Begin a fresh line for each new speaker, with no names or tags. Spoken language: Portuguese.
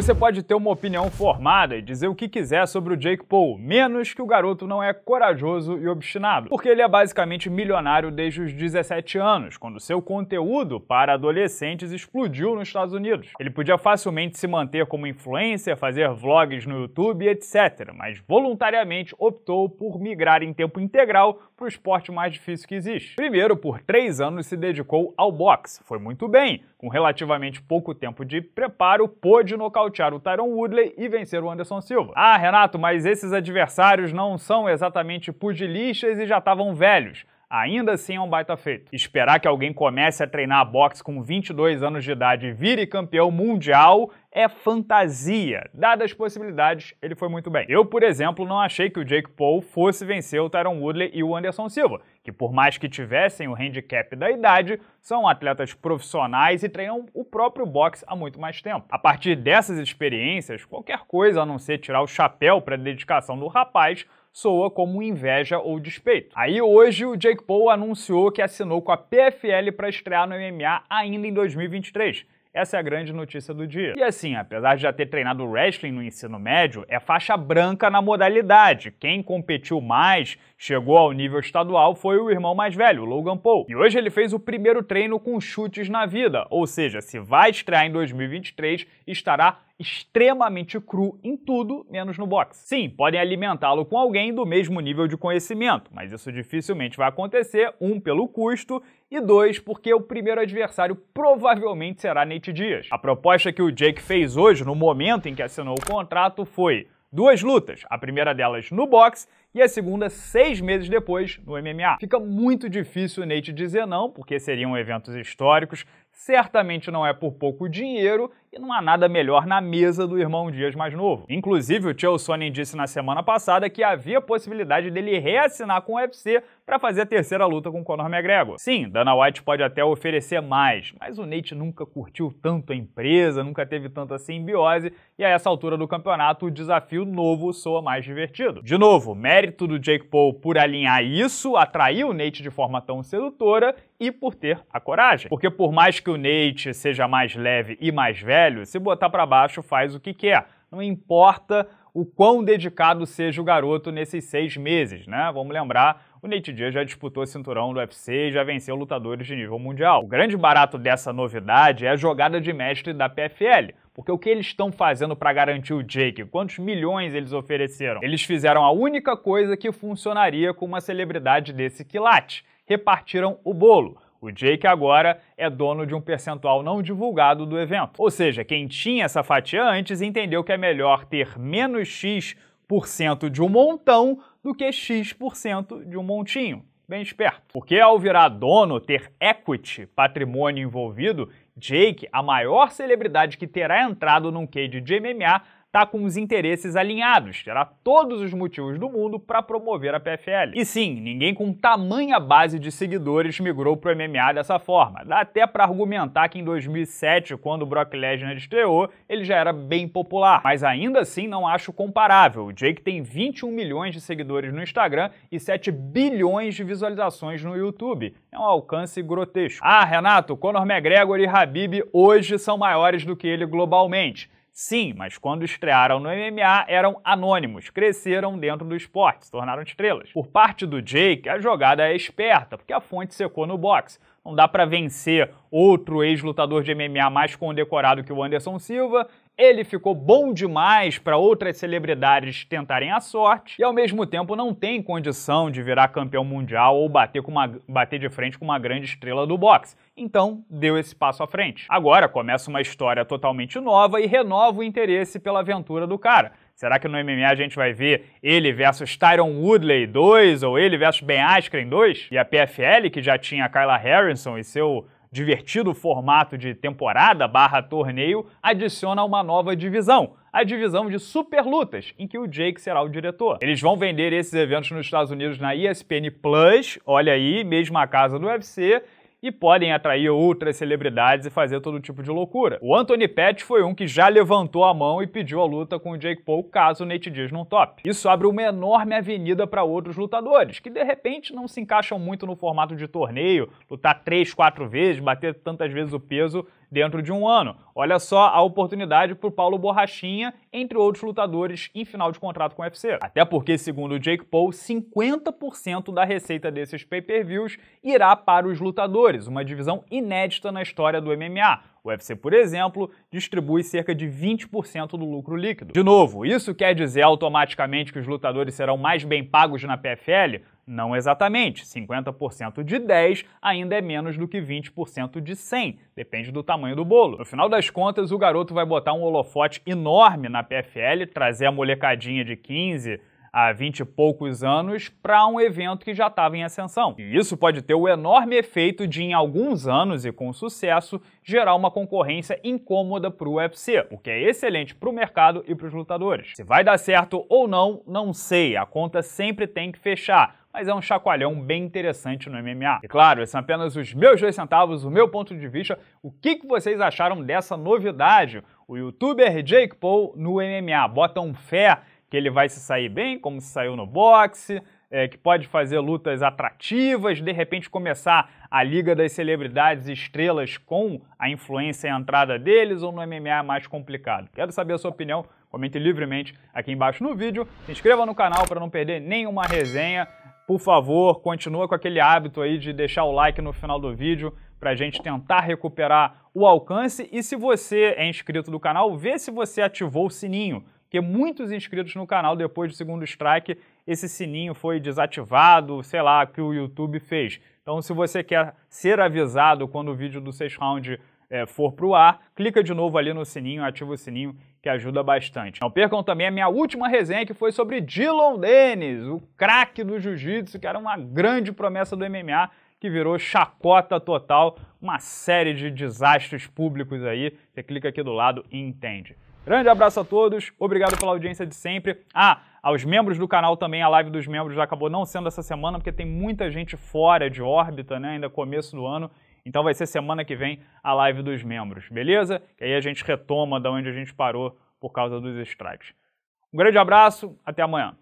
Você pode ter uma opinião formada e dizer o que quiser sobre o Jake Paul, menos que o garoto não é corajoso e obstinado, porque ele é basicamente milionário desde os 17 anos, quando seu conteúdo para adolescentes explodiu nos Estados Unidos. Ele podia facilmente se manter como influencer, fazer vlogs no YouTube, etc., mas voluntariamente optou por migrar em tempo integral para o esporte mais difícil que existe. Primeiro, por três anos se dedicou ao boxe. Foi muito bem, com relativamente pouco tempo de preparo, pôde nocautear nocautear o Tyron Woodley e vencer o Anderson Silva. Ah, Renato, mas esses adversários não são exatamente pugilistas e já estavam velhos. Ainda assim é um baita feito. Esperar que alguém comece a treinar boxe com 22 anos de idade e vire campeão mundial é fantasia. Dadas as possibilidades, ele foi muito bem. Eu, por exemplo, não achei que o Jake Paul fosse vencer o Tyron Woodley e o Anderson Silva, que por mais que tivessem o handicap da idade, são atletas profissionais e treinam o próprio boxe há muito mais tempo. A partir dessas experiências, qualquer coisa a não ser tirar o chapéu para a dedicação do rapaz soa como inveja ou despeito. Aí hoje o Jake Paul anunciou que assinou com a PFL para estrear no MMA ainda em 2023. Essa é a grande notícia do dia. E assim, apesar de já ter treinado wrestling no ensino médio, é faixa branca na modalidade. Quem competiu mais, chegou ao nível estadual, foi o irmão mais velho, Logan Paul. E hoje ele fez o primeiro treino com chutes na vida, ou seja, se vai estrear em 2023, estará extremamente cru em tudo, menos no boxe. Sim, podem alimentá-lo com alguém do mesmo nível de conhecimento, mas isso dificilmente vai acontecer, um, pelo custo, e dois, porque o primeiro adversário provavelmente será Nate Diaz. A proposta que o Jake fez hoje, no momento em que assinou o contrato, foi duas lutas, a primeira delas no boxe e a segunda seis meses depois no MMA. Fica muito difícil o Nate dizer não, porque seriam eventos históricos, certamente não é por pouco dinheiro e não há nada melhor na mesa do irmão Dias mais novo. Inclusive, o Chael disse na semana passada que havia possibilidade dele reassinar com o UFC para fazer a terceira luta com Conor McGregor. Sim, Dana White pode até oferecer mais, mas o Nate nunca curtiu tanto a empresa, nunca teve tanta simbiose e a essa altura do campeonato o desafio novo soa mais divertido. De novo, mérito do Jake Paul por alinhar isso, atrair o Nate de forma tão sedutora e por ter a coragem. Porque por mais que o Nate seja mais leve e mais velho, se botar para baixo faz o que quer. Não importa o quão dedicado seja o garoto nesses seis meses, né? Vamos lembrar o Nate Diaz já disputou o cinturão do UFC e já venceu lutadores de nível mundial. O grande barato dessa novidade é a jogada de mestre da PFL, porque o que eles estão fazendo para garantir o Jake? Quantos milhões eles ofereceram? Eles fizeram a única coisa que funcionaria com uma celebridade desse quilate: repartiram o bolo. O Jake agora é dono de um percentual não divulgado do evento. Ou seja, quem tinha essa fatia antes entendeu que é melhor ter menos X% de um montão do que X% de um montinho. Bem esperto. Porque ao virar dono, ter equity, patrimônio envolvido, Jake, a maior celebridade que terá entrado num cage de MMA, está com os interesses alinhados, terá todos os motivos do mundo para promover a PFL. E sim, ninguém com tamanha base de seguidores migrou para o MMA dessa forma. Dá até para argumentar que em 2007, quando o Brock Lesnar estreou, ele já era bem popular. Mas ainda assim não acho comparável. O Jake tem 21 milhões de seguidores no Instagram e 7 bilhões de visualizações no YouTube. É um alcance grotesco. Ah, Renato, Conor McGregor e Habib hoje são maiores do que ele globalmente. Sim, mas quando estrearam no MMA eram anônimos, cresceram dentro do esporte, se tornaram estrelas. Por parte do Jake, a jogada é esperta, porque a fonte secou no boxe. Não dá para vencer outro ex-lutador de MMA mais condecorado que o Anderson Silva. Ele ficou bom demais para outras celebridades tentarem a sorte e ao mesmo tempo não tem condição de virar campeão mundial ou bater, com uma, bater de frente com uma grande estrela do boxe. Então, deu esse passo à frente. Agora começa uma história totalmente nova e renova o interesse pela aventura do cara. Será que no MMA a gente vai ver ele versus Tyron Woodley 2 ou ele versus Ben Askren 2? E a PFL, que já tinha a Kyla Harrison e seu divertido formato de temporada barra torneio, adiciona uma nova divisão, a divisão de superlutas, em que o Jake será o diretor. Eles vão vender esses eventos nos Estados Unidos na ESPN Plus, olha aí, mesma casa do UFC, e podem atrair outras celebridades e fazer todo tipo de loucura. O Anthony Pettis foi um que já levantou a mão e pediu a luta com o Jake Paul caso o Nate Diaz não top. Isso abre uma enorme avenida para outros lutadores, que de repente não se encaixam muito no formato de torneio, lutar três, quatro vezes, bater tantas vezes o peso dentro de um ano. Olha só a oportunidade para o Paulo Borrachinha, entre outros lutadores em final de contrato com o UFC. Até porque, segundo o Jake Paul, 50% da receita desses pay-per-views irá para os lutadores, uma divisão inédita na história do MMA. O UFC, por exemplo, distribui cerca de 20% do lucro líquido. De novo, isso quer dizer automaticamente que os lutadores serão mais bem pagos na PFL? Não exatamente. 50% de 10 ainda é menos do que 20% de 100, depende do tamanho do bolo. No final das contas, o garoto vai botar um holofote enorme na PFL, trazer a molecadinha de 15, há 20 e poucos anos para um evento que já estava em ascensão. E isso pode ter o enorme efeito de, em alguns anos e com sucesso, gerar uma concorrência incômoda para o UFC, o que é excelente para o mercado e para os lutadores. Se vai dar certo ou não, não sei, a conta sempre tem que fechar. Mas é um chacoalhão bem interessante no MMA. E claro, esses são apenas os meus dois centavos, o meu ponto de vista. O que, que vocês acharam dessa novidade? O youtuber Jake Paul no MMA. Botam fé que ele vai se sair bem, como se saiu no boxe, é, que pode fazer lutas atrativas, de repente começar a liga das celebridades estrelas com a influência e a entrada deles, ou no MMA mais complicado? Quero saber a sua opinião, comente livremente aqui embaixo no vídeo, se inscreva no canal para não perder nenhuma resenha, por favor, continua com aquele hábito aí de deixar o like no final do vídeo, para a gente tentar recuperar o alcance. E se você é inscrito do canal, vê se você ativou o sininho porque muitos inscritos no canal, depois do segundo strike, esse sininho foi desativado, sei lá, que o YouTube fez. Então, se você quer ser avisado quando o vídeo do sexto round é, for para o ar, clica de novo ali no sininho, ativa o sininho, que ajuda bastante. Não percam também a minha última resenha, que foi sobre Dylan Dennis, o craque do jiu-jitsu, que era uma grande promessa do MMA, que virou chacota total, uma série de desastres públicos aí. Você clica aqui do lado e entende. Grande abraço a todos, obrigado pela audiência de sempre. Ah, aos membros do canal também, a live dos membros já acabou não sendo essa semana, porque tem muita gente fora de órbita, né? Ainda começo do ano. Então vai ser semana que vem a live dos membros, beleza? E aí a gente retoma da onde a gente parou por causa dos strikes. Um grande abraço, até amanhã.